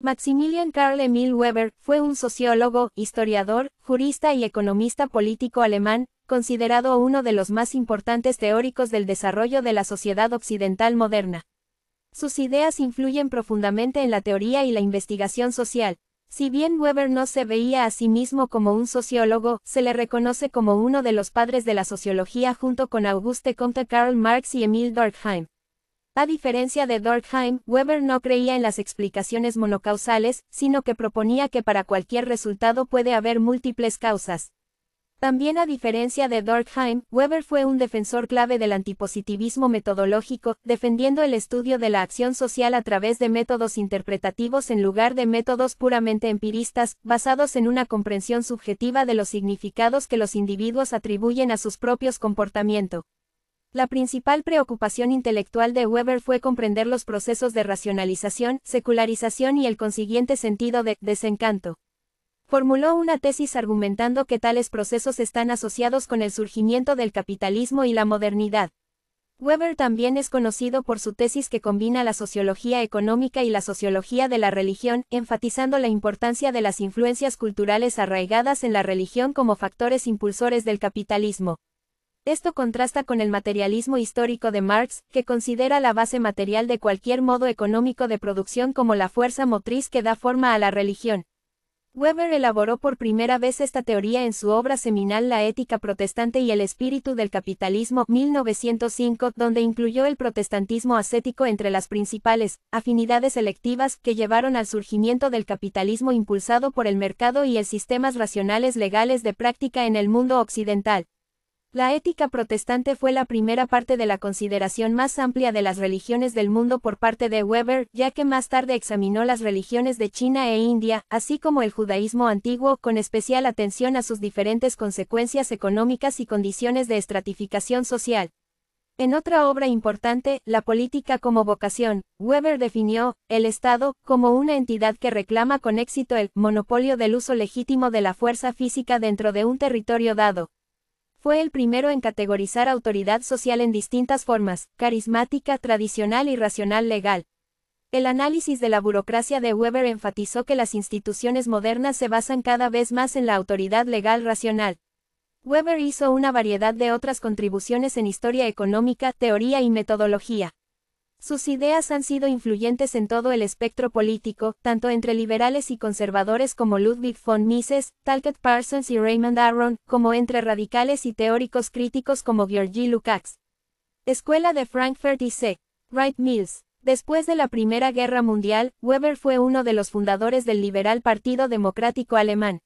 Maximilian Karl Emil Weber fue un sociólogo, historiador, jurista y economista político alemán, considerado uno de los más importantes teóricos del desarrollo de la sociedad occidental moderna. Sus ideas influyen profundamente en la teoría y la investigación social. Si bien Weber no se veía a sí mismo como un sociólogo, se le reconoce como uno de los padres de la sociología junto con Auguste Comte, Karl Marx y Emil Durkheim. A diferencia de Durkheim, Weber no creía en las explicaciones monocausales, sino que proponía que para cualquier resultado puede haber múltiples causas. También a diferencia de Durkheim, Weber fue un defensor clave del antipositivismo metodológico, defendiendo el estudio de la acción social a través de métodos interpretativos en lugar de métodos puramente empiristas, basados en una comprensión subjetiva de los significados que los individuos atribuyen a sus propios comportamientos. La principal preocupación intelectual de Weber fue comprender los procesos de racionalización, secularización y el consiguiente sentido de desencanto. Formuló una tesis argumentando que tales procesos están asociados con el surgimiento del capitalismo y la modernidad. Weber también es conocido por su tesis que combina la sociología económica y la sociología de la religión, enfatizando la importancia de las influencias culturales arraigadas en la religión como factores impulsores del capitalismo. Esto contrasta con el materialismo histórico de Marx, que considera la base material de cualquier modo económico de producción como la fuerza motriz que da forma a la religión. Weber elaboró por primera vez esta teoría en su obra seminal La ética protestante y el espíritu del capitalismo 1905, donde incluyó el protestantismo ascético entre las principales afinidades selectivas que llevaron al surgimiento del capitalismo impulsado por el mercado y el sistemas racionales legales de práctica en el mundo occidental. La ética protestante fue la primera parte de la consideración más amplia de las religiones del mundo por parte de Weber, ya que más tarde examinó las religiones de China e India, así como el judaísmo antiguo, con especial atención a sus diferentes consecuencias económicas y condiciones de estratificación social. En otra obra importante, La política como vocación, Weber definió el Estado como una entidad que reclama con éxito el monopolio del uso legítimo de la fuerza física dentro de un territorio dado, fue el primero en categorizar autoridad social en distintas formas, carismática, tradicional y racional legal. El análisis de la burocracia de Weber enfatizó que las instituciones modernas se basan cada vez más en la autoridad legal racional. Weber hizo una variedad de otras contribuciones en historia económica, teoría y metodología. Sus ideas han sido influyentes en todo el espectro político, tanto entre liberales y conservadores como Ludwig von Mises, Talcott Parsons y Raymond Aron, como entre radicales y teóricos críticos como Georgi Lukács. Escuela de Frankfurt y C. Wright Mills. Después de la Primera Guerra Mundial, Weber fue uno de los fundadores del liberal Partido Democrático Alemán.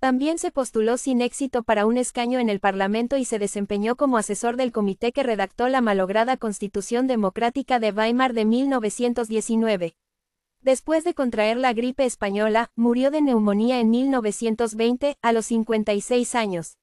También se postuló sin éxito para un escaño en el Parlamento y se desempeñó como asesor del comité que redactó la malograda Constitución Democrática de Weimar de 1919. Después de contraer la gripe española, murió de neumonía en 1920, a los 56 años.